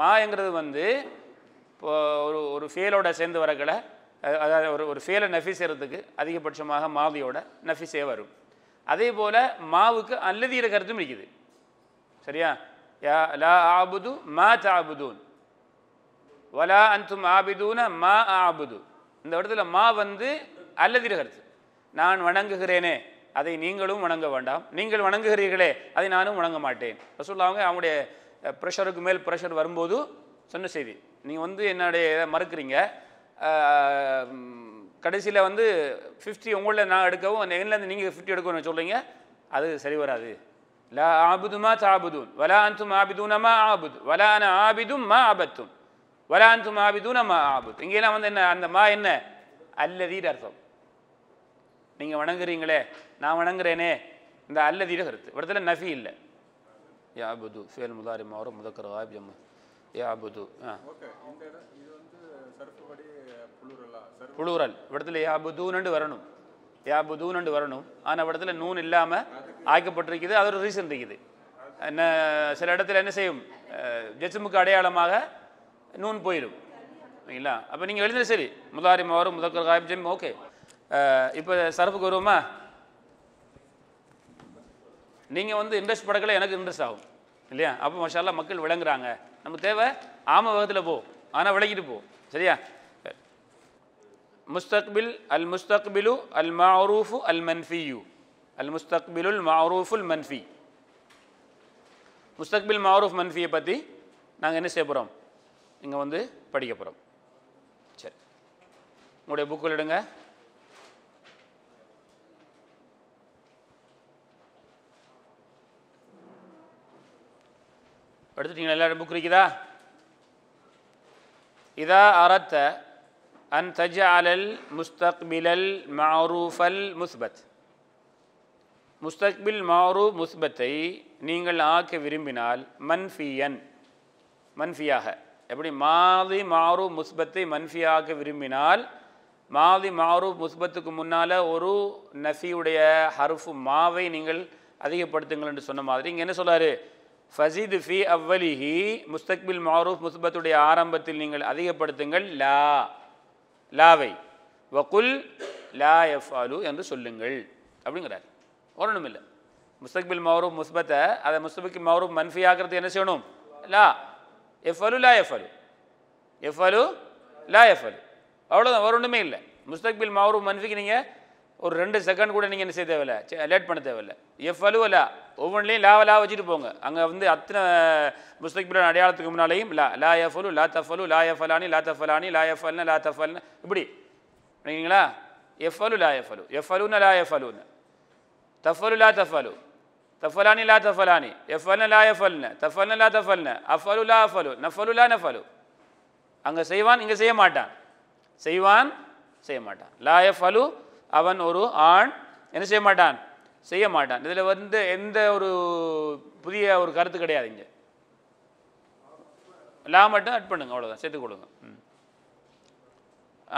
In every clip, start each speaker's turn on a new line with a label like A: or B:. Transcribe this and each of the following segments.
A: மாங்கிறது வந்து இப்போ ஒரு ஒரு ஃபேலோட சேர்ந்து வரக்கலை அதாவது ஒரு ஒரு ஃபேலை நஃபி செய்கிறதுக்கு அதிகபட்சமாக மாவியோட நஃபிசே வரும் அதே போல் மாவுக்கு அல்லது இருக்கிறதும் இருக்குது சரியா யா லா ஆபுது மா தாபுதூன் வலா அந்தும் ஆபிதூன மா ஆபுது இந்த இடத்துல மா வந்து அல்லது இருக்கிறது நான் வணங்குகிறேனே அதை நீங்களும் வணங்க வேண்டாம் நீங்கள் வணங்குகிறீர்களே அதை நானும் வணங்க மாட்டேன் ரசூல்லா அவங்க அவங்களுடைய ப்ரெஷருக்கு மேல் ப்ரெஷர் வரும்போது சொன்ன செய்தி நீங்கள் வந்து என்னுடைய இதை மறுக்கிறீங்க கடைசியில் வந்து ஃபிஃப்டி உங்களில் நான் எடுக்கவும் எண்ணிலேருந்து நீங்கள் ஃபிஃப்டி எடுக்கணும்னு சொல்கிறீங்க அது சரி வராது லா ஆபுதுமா தாபுதூன் வலா அந்தும் ஆபிதூனமா ஆபுது வலான ஆபிதும் மா ஆபத்தும் வலா அந்தும் ஆபிதூன மா ஆபுத் இங்கெல்லாம் வந்து என்ன அந்த மா என்ன அல்லதீர் அர்த்தம் நீங்கள் வணங்குறீங்களே நான் வணங்குறேனே இந்த அல்லதீர கருத்து இடத்துல நஃபி இல்லை யாபுது ஃபேல் முதாரி மாவரும் முதக்கர் ஆப் ஜம்மு யாபுது புளூரல் இடத்துல யாபுதுன்னு வரணும் யாபுதுன்னு வரணும் ஆனால் இடத்துல நூன் இல்லாமல் ஆக்கப்பட்டிருக்குது அது ஒரு ரீசன் இருக்குது என்ன சில இடத்துல என்ன செய்யும் ஜெஸ்முக்கு அடையாளமாக நூன் போயிடும் ஓகேங்களா அப்போ நீங்கள் எழுதுறது சரி முதாரி மாவரும் முதக்கர் காய்ஜம் ஓகே இப்போ சரப்புக்கு வருவோமா நீங்கள் வந்து இன்ட்ரெஸ்ட் படக்கல எனக்கு இன்ட்ரெஸ்ட் ஆகும் இல்லையா அப்போ மஷால மக்கள் விளங்குறாங்க நம்ம தேவை ஆம வகத்தில் போ ஆனால் விளக்கிட்டு போ சரியா முஸ்தக்பில் அல் முஸ்தக்பிலு அல் மாரூஃபு அல் மன்ஃபி யூ அல் முஸ்தக்பிலுல் மாரூஃபுல் மன்ஃபி முஸ்தக்பில் மாரூஃப் மன்ஃபியை பற்றி நாங்கள் என்ன செய்ய போகிறோம் இங்கே வந்து படிக்க போகிறோம் சரி உங்களுடைய புக்கில் எடுங்க எடுத்துட்டீங்களா எல்லாரும் புக் இருக்குதா இதா அரத்த அன் தஜ் அலல் முஸ்தக்பிலல் மாரூஃபல் முஸ்பத் முஸ்தக்பில் மாரூ முஸ்பத்தை நீங்கள் ஆக்க விரும்பினால் மன்ஃபியன் மன்ஃபியாக எப்படி மாதி மாறு முஸ்பத்தை மன்ஃபியாக விரும்பினால் மாதி மாறு முஸ்பத்துக்கு முன்னால் ஒரு நஃபியுடைய ஹருஃபு மாவை நீங்கள் அதிகப்படுத்துங்கள் என்று சொன்ன மாதிரி இங்கே என்ன சொல்கிறார் ஃபசீத் ஃபி அவ்வலிஹி முஸ்தக்பில் மாரூஃப் முஸ்பத்துடைய ஆரம்பத்தில் நீங்கள் அதிகப்படுத்துங்கள் லா லாவை வகுல் லா எஃப் ஆலு என்று சொல்லுங்கள் அப்படிங்கிறார் ஒன்றும் இல்லை முஸ்தக்பில் மௌரூப் முஸ்பத்தை அதை முஸ்தபிக்கு மௌரூப் மன்ஃபி ஆகிறது என்ன செய்யணும் லா எஃப் அலு லா எஃப் அலு எஃப் அலு லா எஃப் அலு அவ்வளோதான் ஒன்றுமே இல்லை முஸ்தக்பில் மௌரூப் மன்ஃபிக்கு நீங்கள் ஒரு ரெண்டு செகண்ட் கூட நீங்கள் என்ன செய்ய தேவையில்ல லேட் பண்ண தேவையில்லை எஃப் அலுவலா ஒவ்வொன்றிலையும் லாவலா வச்சுட்டு போங்க அங்கே வந்து அத்தனை முஸ்தக்பிலான அடையாளத்துக்கு முன்னாலேயும் லா லா எஃப் அலு லா தஃபலு லா எஃப் அலானி லா அலானி லா எஃப் அல்னு லா அல்னு இப்படி இல்லைங்களா எஃப் அலு லா எஃப் அலு எஃப் அலுன்னு லா எஃப் அலுன்னு தஃபலு லா தஃபலு தஃபலானி லா அலானி எஃப் அல்னு லா எஃப் அல்னு அல்னு லா தஃபல்னு அஃபலு லா அஃபலு நஃபலு லா நஃபலு அங்கே செய்வான் இங்கே செய்ய மாட்டான் செய்வான் செய்ய மாட்டான் லா எஃப் அலு அவன் ஒரு ஆண் என்ன செய்ய மாட்டான் செய்ய மாட்டான் இதில் வந்து எந்த ஒரு புதிய ஒரு கருத்து கிடையாது இங்கே லா மட்டும் அட் பண்ணுங்க அவ்வளோதான் சேர்த்து கொடுங்க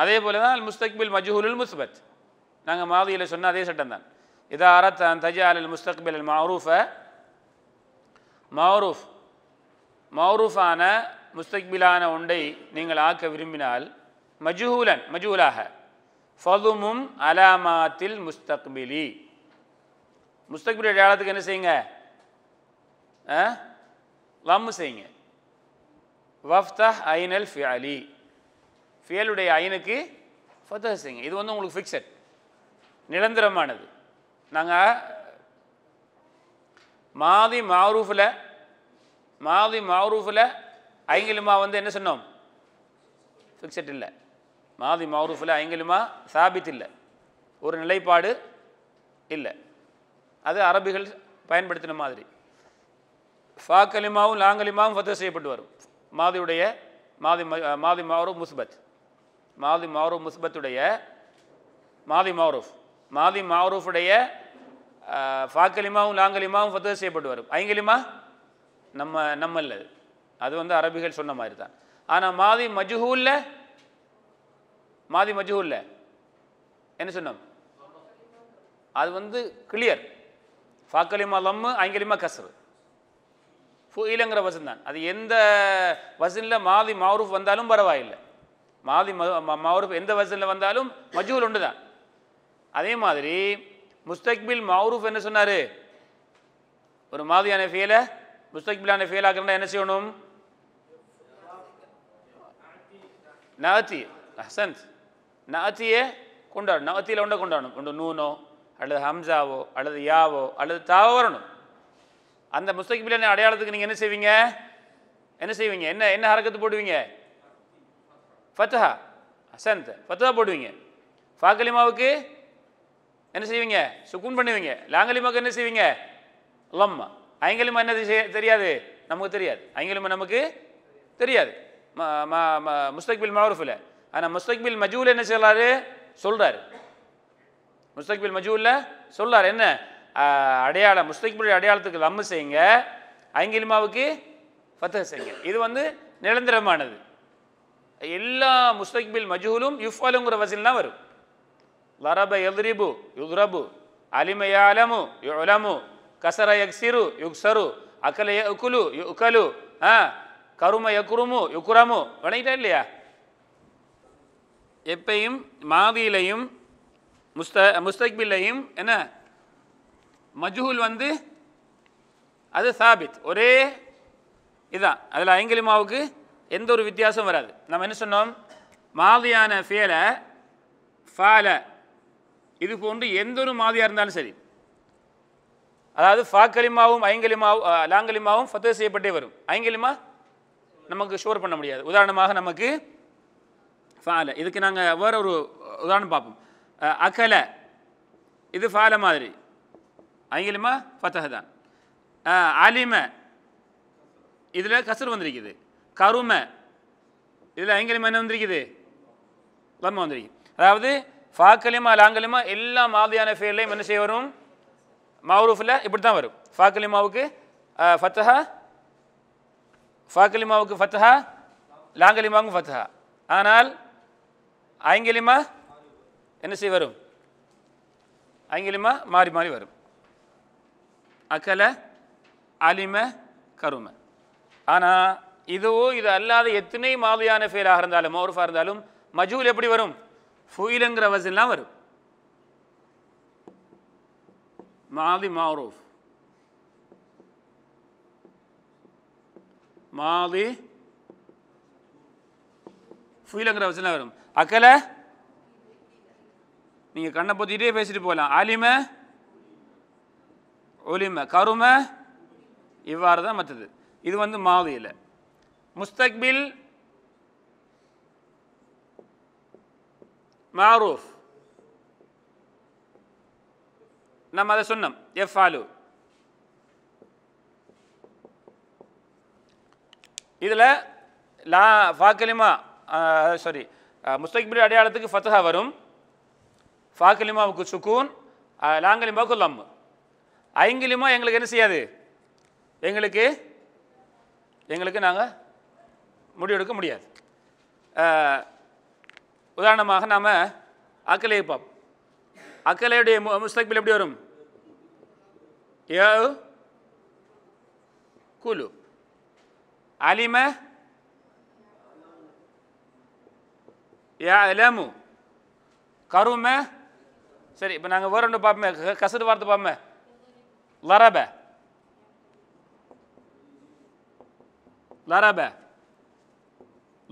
A: அதே போல தான் முஸ்தக்பில் மஜ்ஹூலுல் முஸ்பத் நாங்கள் மாதியில் சொன்ன அதே சட்டம் தான் இதா அரத்தான் தஜா அல் முஸ்தக்பில் மௌரூஃப மௌரூஃப் மௌரூஃபான முஸ்தக்பிலான ஒன்றை நீங்கள் ஆக்க விரும்பினால் மஜ்ஹூலன் மஜூலாக ஃபதுமும் அலாமாத்தில் முஸ்தக்பிலி முஸ்தக்பிலி அடையாளத்துக்கு என்ன செய்யுங்க வம்மு செய்யுங்க வஃப்தா ஐனல் அலி ஃபியலுடைய ஐனுக்கு ஃபத்தா செய்யுங்க இது வந்து உங்களுக்கு ஃபிக்ஸட் நிரந்தரமானது நாங்கள் மாதி மாரூஃபில் மாதி மாரூஃபில் ஐங்கிலுமா வந்து என்ன சொன்னோம் ஃபிக்ஸட் இல்லை மாதி மௌரூஃபில் ஐங்கிலுமா சாபித் இல்லை ஒரு நிலைப்பாடு இல்லை அது அரபிகள் பயன்படுத்தின மாதிரி ஃபாக்கலிமாவும் லாங்கலிமாவும் ஃபத்து செய்யப்பட்டு வரும் மாதியுடைய மாதி மாதி மௌரூப் முஸ்பத் மாதி மௌரூப் முஸ்பத்துடைய மாதி மௌரூஃப் மாதி மௌரூஃபுடைய ஃபாக்கலிமாவும் லாங்கலிமாவும் ஃபத்து செய்யப்பட்டு வரும் ஐங்கலிமா நம்ம நம்மல்ல அது வந்து அரபிகள் சொன்ன மாதிரி தான் ஆனால் மாதி மஜ்ஹூலில் மாதி மஜ்ஹூலில் என்ன சொன்னோம் அது வந்து கிளியர் ஃபாக்கலிமா லம்மு ஐங்கலிமா கசரு ஃபுயிலங்கிற வசன் தான் அது எந்த வசனில் மாதி மாரூஃப் வந்தாலும் பரவாயில்லை மாதி மாரூஃப் எந்த வசனில் வந்தாலும் மஜூல் ஒன்று தான் அதே மாதிரி முஸ்தக்பில் மாரூஃப் என்ன சொன்னார் ஒரு மாதியான ஃபீலை முஸ்தக்பிலான ஃபீல் ஆகிறனா என்ன செய்யணும் நாத்தி ஹசன்ஸ் நாத்தியே கொண்டாடணும் நாத்தியில் ஒன்றை கொண்டாடணும் ஒன்று நூனோ அல்லது ஹம்சாவோ அல்லது யாவோ அல்லது தாவோ வரணும் அந்த முஸ்தகிபிலான அடையாளத்துக்கு நீங்கள் என்ன செய்வீங்க என்ன செய்வீங்க என்ன என்ன ஹரக்கத்து போடுவீங்க ஃபத்தஹா ஹசந்த் ஃபத்தஹா போடுவீங்க ஃபாக்கலிமாவுக்கு என்ன செய்வீங்க சுக்குன் பண்ணுவீங்க லாங்கலிமாவுக்கு என்ன செய்வீங்க லம்மா ஐங்கலிமா என்ன தெரியாது நமக்கு தெரியாது ஐங்கலிமா நமக்கு தெரியாது முஸ்தக்பில் மாவரஃபில் ஆனால் முஸ்தக்பில் மஜூல் என்ன செய்யலாரு சொல்கிறார் முஸ்தக்பில் மஜூலில் சொல்கிறார் என்ன அடையாளம் முஸ்தக்பில் அடையாளத்துக்கு லம்மு செய்யுங்க ஐங்கிலிமாவுக்கு ஃபத்தக செய்யுங்க இது வந்து நிரந்தரமானது எல்லா முஸ்தக்பில் மஜூலும் யுஃபாலுங்கிற வசில் தான் வரும் லரப எதிரிபு யுத்ரபு அலிமயாலமு யுலமு கசர யக்சிரு யுக்சரு அக்கல யுக்குலு யுக்கலு ஆ கரும யக்குருமு யுக்குரமு வணங்கிட்டா இல்லையா எப்பையும் மாவியிலையும் முஸ்த முஸ்தக்பில்லையும் என்ன மஜ்ஹூல் வந்து அது சாபித் ஒரே இதுதான் அதில் ஐங்கலிமாவுக்கு எந்த ஒரு வித்தியாசமும் வராது நம்ம என்ன சொன்னோம் மாதியான ஃபேலை ஃபால இது போன்று எந்த ஒரு மாதியாக இருந்தாலும் சரி அதாவது ஃபாக்கலிமாவும் ஐங்கலிமாவும் லாங்கலிமாவும் ஃபத்து செய்யப்பட்டே வரும் ஐங்கலிமா நமக்கு ஷோர் பண்ண முடியாது உதாரணமாக நமக்கு ஃபால இதுக்கு நாங்கள் வேற ஒரு உதாரணம் பார்ப்போம் அக்கல இது ஃபால மாதிரி ஆங்கிலமா ஃபத்தஹ் தான் அலிம இதில் கசர் வந்திருக்குது கரும இதில் ஐங்கிலுமா என்ன வந்திருக்குது லம்ம வந்திருக்கு அதாவது ஃபாக்கலிமா லாங்கலிமா எல்லா மாதிரியான ஃபேர்லையும் என்ன செய்ய வரும் மௌரூஃபில் இப்படி தான் வரும் ஃபாக்கலிமாவுக்கு ஃபத்தஹா ஃபாக்கலிமாவுக்கு ஃபத்தஹா லாங்கலிமாவுக்கும் ஃபத்தஹா ஆனால் ஐங்கிலிமா என்ன செய்ய வரும் ஐங்கிலிமா மாறி மாறி வரும் அக்கல அலிம கரும ஆனால் இதுவோ இது அல்லாத எத்தனை மாதிரியான ஃபெயிலாக இருந்தாலும் மௌரஃபாக இருந்தாலும் மஜூல் எப்படி வரும் ஃபுயிலுங்கிற வசன்லாம் வரும் மாதி மாரூஃப் மாதி ஃபுயிலங்கிற வசனம் வரும் அக்கல நீங்கள் கண்ணை பொத்திக்கிட்டே பேசிட்டு போகலாம் ஆலிம ஒலிம கரும இவ்வாறு தான் மற்றது இது வந்து இல்லை முஸ்தக்பில் மாரூஃப் நம்ம அதை சொன்னோம் எஃப் ஆலு இதில் லா ஃபாக்கலிமா சாரி முஸ்தக்பில் அடையாளத்துக்கு ஃபத்தஹா வரும் ஃபாக்கிலிமாவுக்கு சுக்கூன் லாங்கலிமாவுக்கு லம் ஐங்கிலிமா எங்களுக்கு என்ன செய்யாது எங்களுக்கு எங்களுக்கு நாங்கள் முடிவெடுக்க முடியாது உதாரணமாக நாம் அக்கலையை பார்ப்போம் அக்கலையுடைய முஸ்தக்பில் எப்படி வரும் ஏ குலு அலிமை யாலமு கரும சரி இப்போ நாங்கள் வேறு ஒன்று பார்ப்போமே கசடு வார்த்தை பார்ப்போமே லரப லரப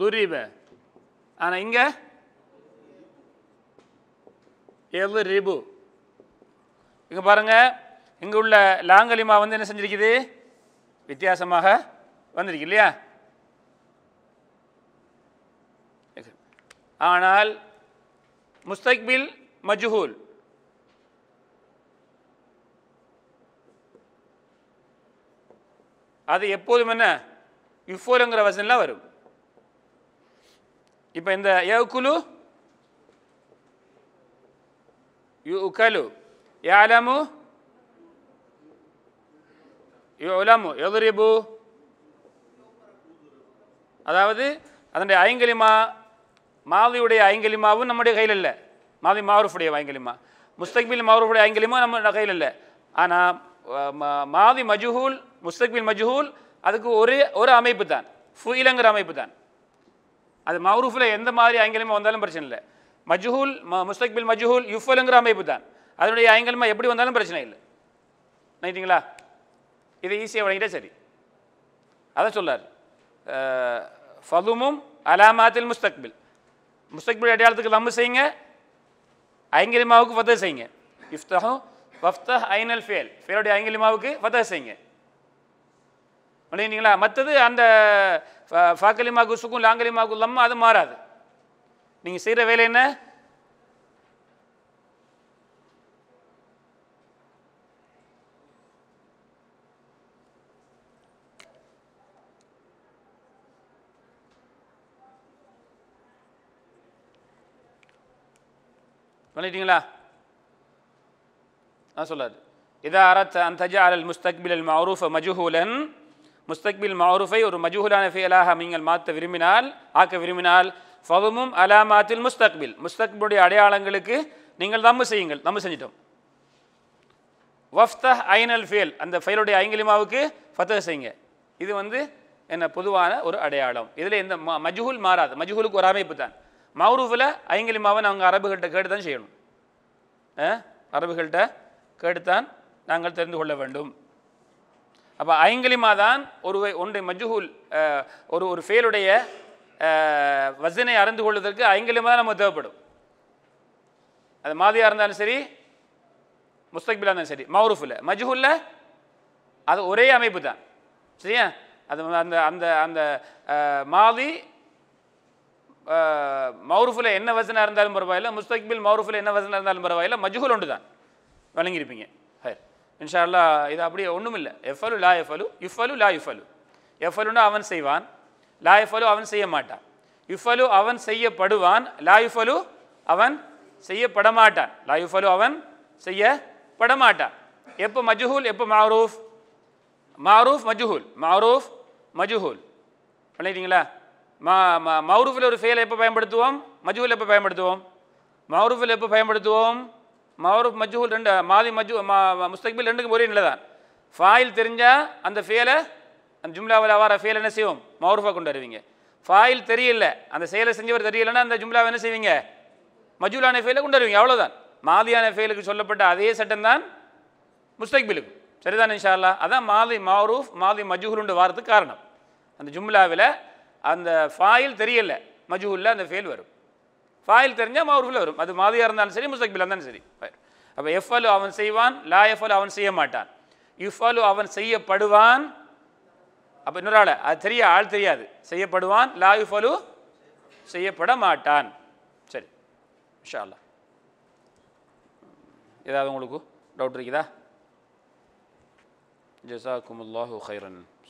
A: லுரிப ஆனால் இங்கே எல்லு ரிபு இங்கே பாருங்கள் இங்கே உள்ள லாங்கலிமா வந்து என்ன செஞ்சிருக்குது வித்தியாசமாக வந்திருக்கு இல்லையா ஆனால் முஸ்தக்பில் மஜ்ஹூல் அது எப்போதும் என்ன யுஃபோலுங்கிற வசனெலாம் வரும் இப்போ இந்த யகுலு யுகலு யாலமு யுலமு எதிரிபு அதாவது அதனுடைய ஐங்கலிமா மாதியுடைய ஐங்கலிமாவும் நம்முடைய கையில் இல்லை மாதி மாரூஃபுடைய ஐங்கலிமா முஸ்தக்பில் மாரூஃபுடைய ஐங்கலிமா நம்ம கையில் இல்லை ஆனால் மாதி மஜுஹூல் முஸ்தக்பில் மஜுஹூல் அதுக்கு ஒரு ஒரு அமைப்பு தான் ஃபுயிலங்கிற அமைப்பு தான் அது மவுரூஃபில் எந்த மாதிரி ஐங்கலிமா வந்தாலும் பிரச்சனை இல்லை மஜ்ஹூல் முஸ்தக்பில் மஜ்ஹூல் யுஃபலுங்கிற அமைப்பு தான் அதனுடைய ஐங்கலிமா எப்படி வந்தாலும் பிரச்சனை இல்லை நைட்டிங்களா இதை ஈஸியாக வழங்கிட்டே சரி அதை சொல்லார் ஃபதுமும் அலாமாத்தில் முஸ்தக்பில் முஸ்தக்பில் அடையாளத்துக்கு லம்பு செய்யுங்க ஐங்கிலிமாவுக்கு ஃபத்தா செய்யுங்க இஃப்தகம் வஃப்த ஐனல் ஃபேல் ஃபேலுடைய ஐங்கிலிமாவுக்கு ஃபத்தா செய்யுங்க முடியுங்களா மற்றது அந்த ஃபாக்கலிமாவுக்கு சுக்கும் லாங்கலிமாவுக்கு லம்மா அது மாறாது நீங்கள் செய்கிற வேலை என்ன பண்ணிட்டீங்களா நான் சொல்லாது இதா அரத் அந்தஜ அலல் முஸ்தக்பில் அல் மௌரூஃப் மஜுஹூலன் முஸ்தக்பில் மௌரூஃபை ஒரு மஜுஹூலான ஃபெயலாக நீங்கள் மாற்ற விரும்பினால் ஆக்க விரும்பினால் ஃபதுமும் அலாமாத்தில் முஸ்தக்பில் முஸ்தக்பிலுடைய அடையாளங்களுக்கு நீங்கள் தம்மு செய்யுங்கள் தம்மு செஞ்சிட்டோம் வஃப்த ஐனல் ஃபேல் அந்த ஃபைலுடைய ஐங்கிலிமாவுக்கு ஃபத்தக செய்யுங்க இது வந்து என்ன பொதுவான ஒரு அடையாளம் இதில் இந்த மஜுகுல் மாறாது மஜுகுலுக்கு ஒரு அமைப்பு தான் மௌரூஃபில் மாவன் அவங்க அரபுகள்கிட்ட கேட்டு தான் செய்யணும் அரபுகள்கிட்ட கேட்டுத்தான் நாங்கள் தெரிந்து கொள்ள வேண்டும் அப்போ ஐங்கிலிமா தான் ஒரு ஒன்றை மஜ்ஹூல் ஒரு ஒரு ஃபேலுடைய வசனை அறிந்து கொள்வதற்கு ஐங்கிலிமா தான் நமக்கு தேவைப்படும் அது மாதிரியாக இருந்தாலும் சரி முஸ்தக்பிலாக இருந்தாலும் சரி மௌரூஃபில் மஜ்ஹூலில் அது ஒரே அமைப்பு தான் சரியா அது அந்த அந்த அந்த மாதி மௌரூஃபில் என்ன வசனாக இருந்தாலும் பரவாயில்ல முஸ்தக்பில் மௌரூஃபில் என்ன வசனாக இருந்தாலும் பரவாயில்ல மஜ்ஹூல் ஒன்று தான் வழங்கியிருப்பீங்க இன்ஷா இன்ஷால்லா இது அப்படியே ஒன்றும் இல்லை அலு லா எஃபலு இஃபலு லா எஃப் எஃபலுன்னா அவன் செய்வான் லா எஃபலு அவன் செய்ய மாட்டான் அலு அவன் செய்யப்படுவான் லா இஃபலு அவன் செய்யப்பட மாட்டான் லா அலு அவன் செய்யப்பட மாட்டான் எப்போ மஜ்ஹூல் எப்போ மாரூஃப் மாரூஃப் மஜ்ஹூல் மாரூஃப் மஜ்ஹூல் பண்ணிட்டீங்களா மௌரூஃபில் ஒரு ஃபெயிலை எப்போ பயன்படுத்துவோம் மஜ்ஹூல் எப்போ பயன்படுத்துவோம் மௌரூஃபில் எப்போ பயன்படுத்துவோம் மௌரூஃப் மஜ்ஹூல் ரெண்டு மாதி மஜ்ஹூ முஸ்தக்பில் ரெண்டுக்கும் ஒரே நிலை தான் ஃபாயில் தெரிஞ்சால் அந்த ஃபேலை அந்த ஜும்லாவில் அவார ஃபேல் என்ன செய்வோம் மௌரூஃபாக கொண்டு வருவீங்க ஃபாயில் தெரியல அந்த செயலை செஞ்சவர் தெரியலன்னா அந்த ஜும்லாவை என்ன செய்வீங்க மஜூலான ஃபெயிலை கொண்டு வருவீங்க அவ்வளோதான் மாதியான ஃபெயிலுக்கு சொல்லப்பட்ட அதே சட்டம் தான் முஸ்தக்பிலுக்கு சரிதான் இன்ஷா அல்லா அதான் மாதி மாரூஃப் மாதி மஜூஹுலுன்ற வாரத்துக்கு காரணம் அந்த ஜும்லாவில் அந்த ஃபாயில் தெரியல மஜூலில் அந்த ஃபெயில் வரும் ஃபாயில் தெரிஞ்சால் மௌரூஃபில் வரும் அது மாதிரியாக இருந்தாலும் சரி முஸ்தக்பில் இருந்தாலும் சரி அப்போ எஃப் அலு அவன் செய்வான் லா அலு அவன் செய்ய மாட்டான் அலு அவன் செய்யப்படுவான் அப்போ இன்னொரு ஆள் அது தெரிய ஆள் தெரியாது செய்யப்படுவான் லா அலு செய்யப்பட மாட்டான் சரி விஷால ஏதாவது உங்களுக்கு டவுட் இருக்குதா குமுல்லாஹு ஹைரன்